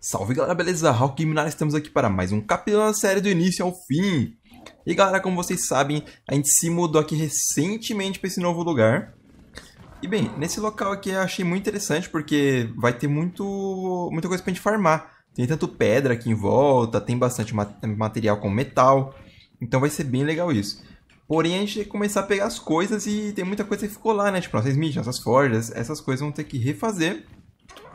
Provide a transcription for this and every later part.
Salve galera, beleza? Hawk Minar, estamos aqui para mais um capítulo da série do início ao fim. E galera, como vocês sabem, a gente se mudou aqui recentemente para esse novo lugar. E bem, nesse local aqui eu achei muito interessante porque vai ter muito, muita coisa para a gente farmar. Tem tanto pedra aqui em volta, tem bastante material como metal, então vai ser bem legal isso. Porém, a gente tem que começar a pegar as coisas e tem muita coisa que ficou lá, né? Tipo, nossas mídias, nossas forjas, essas coisas vão ter que refazer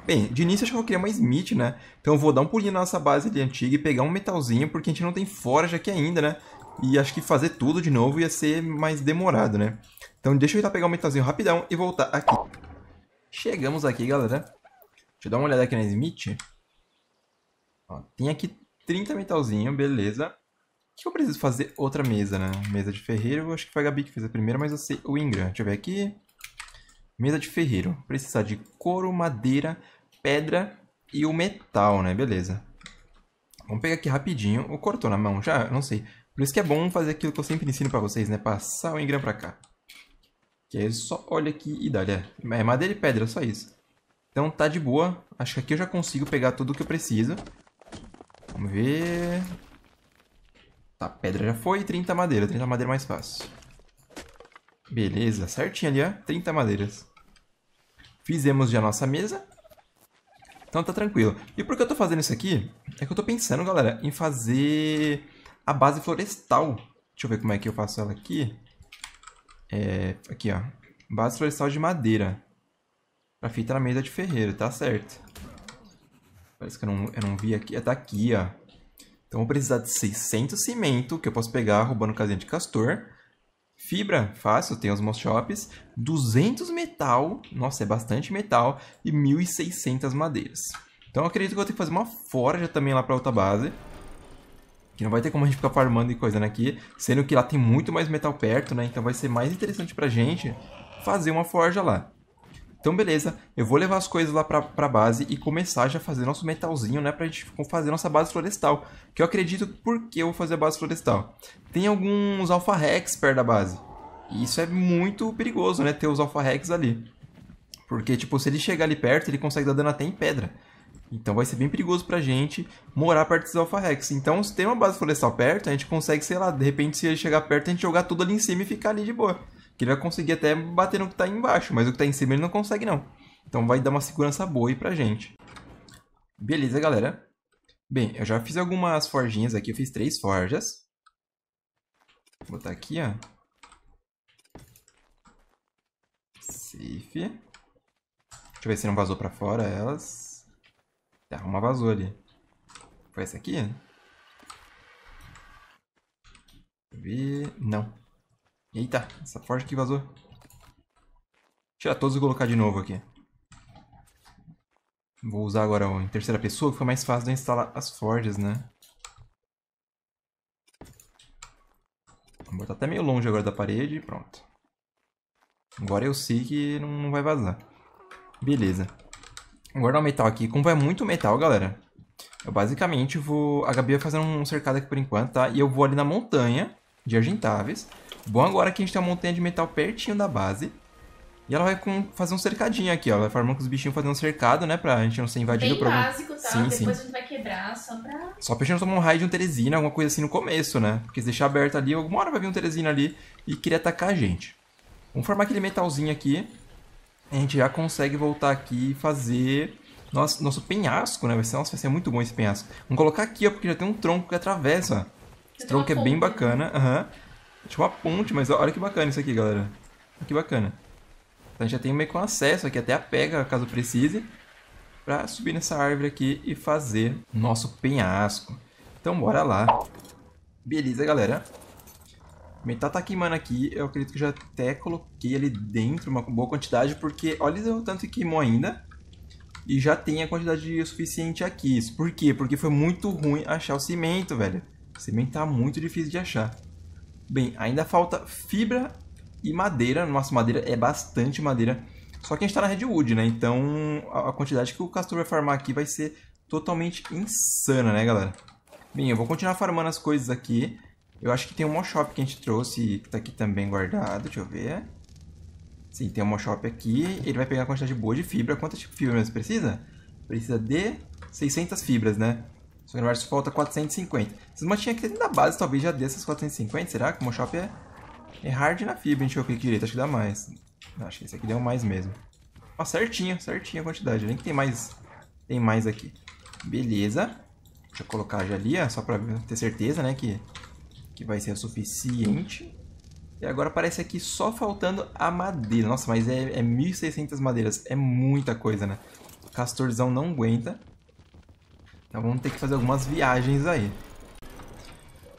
Bem, de início eu achava que eu queria uma Smith, né? Então eu vou dar um pulinho na nossa base ali antiga e pegar um metalzinho, porque a gente não tem forja aqui ainda, né? E acho que fazer tudo de novo ia ser mais demorado, né? Então deixa eu tentar pegar um metalzinho rapidão e voltar aqui. Chegamos aqui, galera. Deixa eu dar uma olhada aqui na Smith. Ó, tem aqui 30 metalzinho, beleza. Que eu preciso fazer outra mesa, né? Mesa de ferreiro, acho que foi a Gabi que fez a primeira, mas eu sei o Ingram. Deixa eu ver aqui. Mesa de ferreiro. Precisar de couro, madeira, pedra e o metal, né? Beleza. Vamos pegar aqui rapidinho. O cortou na mão já? Não sei. Por isso que é bom fazer aquilo que eu sempre ensino pra vocês, né? Passar o engram pra cá. Que aí só olha aqui e dá, é. é madeira e pedra, só isso. Então tá de boa. Acho que aqui eu já consigo pegar tudo que eu preciso. Vamos ver... Tá, pedra já foi. 30 madeira. 30 madeira mais fácil. Beleza, certinho ali, ó. 30 madeiras. Fizemos já a nossa mesa. Então tá tranquilo. E por que eu tô fazendo isso aqui? É que eu tô pensando, galera, em fazer a base florestal. Deixa eu ver como é que eu faço ela aqui. É, aqui, ó. Base florestal de madeira. Pra fita na mesa de ferreiro, tá certo. Parece que eu não, eu não vi aqui. É, tá aqui, ó. Então vou precisar de 600 cimento, que eu posso pegar roubando casinha de castor. Fibra, fácil, tem os most shops, 200 metal, nossa, é bastante metal, e 1.600 madeiras. Então eu acredito que eu vou ter que fazer uma forja também lá pra outra base. Que não vai ter como a gente ficar farmando e coisando aqui, sendo que lá tem muito mais metal perto, né? Então vai ser mais interessante pra gente fazer uma forja lá. Então, beleza, eu vou levar as coisas lá pra, pra base e começar já a fazer nosso metalzinho, né? Pra gente fazer nossa base florestal. Que eu acredito porque eu vou fazer a base florestal. Tem alguns alfa rex perto da base. E isso é muito perigoso, né? Ter os alfa rex ali. Porque, tipo, se ele chegar ali perto, ele consegue dar dano até em pedra. Então vai ser bem perigoso pra gente morar perto dos Alpha Rex. Então, se tem uma base florestal perto, a gente consegue, sei lá, de repente, se ele chegar perto, a gente jogar tudo ali em cima e ficar ali de boa. Que ele vai conseguir até bater no que está embaixo, mas o que está em cima ele não consegue não. Então vai dar uma segurança boa aí pra gente. Beleza, galera. Bem, eu já fiz algumas forjinhas aqui. Eu fiz três forjas. Vou botar aqui, ó. Safe. Deixa eu ver se não vazou pra fora elas. Tá, uma vazou ali. Foi essa aqui? Deixa eu ver... Não. Eita, essa forja aqui vazou. Tirar todos e colocar de novo aqui. Vou usar agora em terceira pessoa, que foi mais fácil de instalar as forjas, né? Vou botar até meio longe agora da parede e pronto. Agora eu sei que não vai vazar. Beleza. Vou guardar o metal aqui. Como vai é muito metal, galera, eu basicamente vou... A Gabi vai fazer um cercado aqui por enquanto, tá? E eu vou ali na montanha de Argentáveis Bom agora que a gente tem uma montanha de metal pertinho da base. E ela vai com, fazer um cercadinho aqui, ó. Vai formar com os bichinhos fazendo um cercado, né? Pra gente não ser invadido Bem por algum... básico, tá? Sim, Depois sim. a gente vai quebrar só pra... Só pra gente não tomar um raio de um Teresina, alguma coisa assim no começo, né? Porque se deixar aberto ali, alguma hora vai vir um Teresina ali e querer atacar a gente. Vamos formar aquele metalzinho aqui. A gente já consegue voltar aqui e fazer nosso, nosso penhasco, né? Vai ser, nossa, vai ser muito bom esse penhasco. Vamos colocar aqui, ó, porque já tem um tronco que atravessa. Esse tronco é bem né? bacana. Aham. Uhum. Tipo uma ponte, mas olha que bacana isso aqui, galera. Olha que bacana. Então a gente já tem meio que um acesso aqui, até a pega, caso precise, para subir nessa árvore aqui e fazer nosso penhasco. Então bora lá. Beleza, galera. Metá tá queimando aqui, eu acredito que já até coloquei ali dentro uma boa quantidade, porque olha o tanto que queimou ainda. E já tem a quantidade suficiente aqui. Isso por quê? Porque foi muito ruim achar o cimento, velho. O cimento tá muito difícil de achar. Bem, ainda falta fibra e madeira. Nossa, madeira é bastante madeira. Só que a gente está na Redwood, né? Então a quantidade que o Castor vai farmar aqui vai ser totalmente insana, né, galera? Bem, eu vou continuar farmando as coisas aqui. Eu acho que tem um shop que a gente trouxe, que tá aqui também guardado. Deixa eu ver. Sim, tem um shop aqui. Ele vai pegar a quantidade boa de fibra. Quantas fibras precisa? Precisa de 600 fibras, né? Seu universo falta 450. Essas mantinhas aqui dentro da base talvez já dê essas 450, será? Que o Moshop é, é hard na fibra, gente. Eu clique direito, acho que dá mais. Acho que esse aqui deu mais mesmo. Ó, certinho, certinho a quantidade. Nem que tem mais, tem mais aqui. Beleza. Deixa eu colocar já ali, ó, só pra ter certeza, né, que, que vai ser o suficiente. E agora parece aqui só faltando a madeira. Nossa, mas é, é 1.600 madeiras. É muita coisa, né? Castorzão não aguenta. Então vamos ter que fazer algumas viagens aí.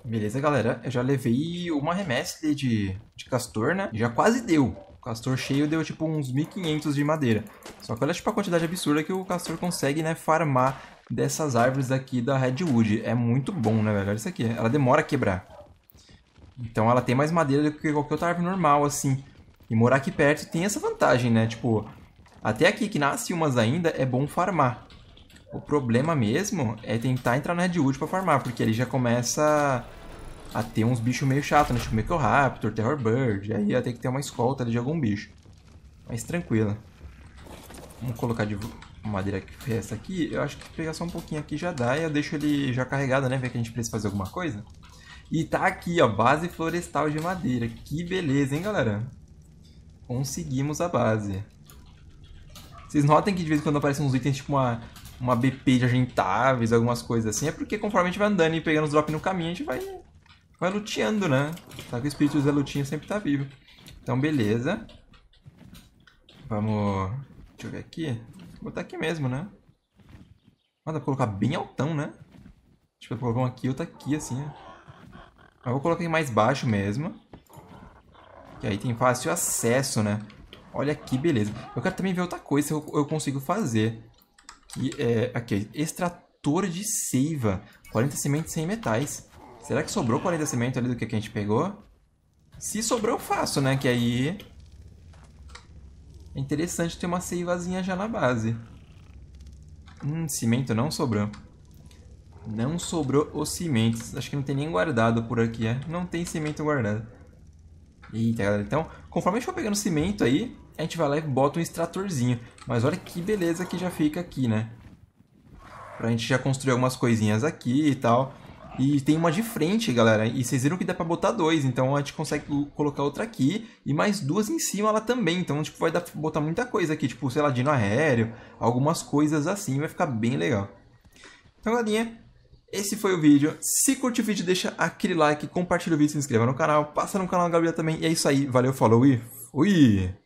Beleza, galera. Eu já levei uma remessa de, de castor, né? Já quase deu. O castor cheio deu, tipo, uns 1.500 de madeira. Só que olha, tipo, a quantidade absurda que o castor consegue, né, farmar dessas árvores aqui da Redwood. É muito bom, né, velho? Olha isso aqui. Ela demora a quebrar. Então ela tem mais madeira do que qualquer outra árvore normal, assim. E morar aqui perto tem essa vantagem, né? Tipo, até aqui que nasce umas ainda, é bom farmar. O problema mesmo é tentar entrar no Redwood pra farmar, porque ele já começa a ter uns bichos meio chato, né? Tipo Raptor, Terror Bird, aí ia ter que ter uma escolta ali de algum bicho. Mas tranquila. Vamos colocar de madeira que resta aqui. Eu acho que pegar só um pouquinho aqui já dá. E eu deixo ele já carregado, né? Ver que a gente precisa fazer alguma coisa. E tá aqui, ó. Base florestal de madeira. Que beleza, hein, galera? Conseguimos a base. Vocês notem que de vez em quando aparecem uns itens tipo uma uma BP de agentáveis, algumas coisas assim, é porque conforme a gente vai andando e pegando os drops no caminho, a gente vai, vai luteando, né? Só tá que o espírito da é lutinha sempre tá vivo. Então, beleza. Vamos... Deixa eu ver aqui. Vou botar aqui mesmo, né? Ah, dá pra colocar bem altão, né? Tipo, eu colocar um aqui e outro aqui, assim. Eu vou colocar mais baixo mesmo. Que aí tem fácil acesso, né? Olha que beleza. Eu quero também ver outra coisa se eu, eu consigo fazer. Que é. Aqui, extrator de seiva. 40 sementes sem metais. Será que sobrou 40 sementes ali do que a gente pegou? Se sobrou, eu faço, né? Que aí. É interessante ter uma seivazinha já na base. Hum, cimento não sobrou. Não sobrou os cimentos. Acho que não tem nem guardado por aqui, é? Não tem cimento guardado. Eita, galera. Então, conforme a gente for pegando cimento aí, a gente vai lá e bota um extratorzinho. Mas olha que beleza que já fica aqui, né? Pra gente já construir algumas coisinhas aqui e tal. E tem uma de frente, galera. E vocês viram que dá pra botar dois. Então a gente consegue colocar outra aqui. E mais duas em cima lá também. Então, tipo, vai dar pra botar muita coisa aqui. Tipo, sei lá, dino aéreo. Algumas coisas assim. Vai ficar bem legal. Então, galerinha, esse foi o vídeo. Se curte o vídeo, deixa aquele like. Compartilha o vídeo, se inscreva no canal. Passa no canal da Gabriela também. E é isso aí. Valeu, falou e fui!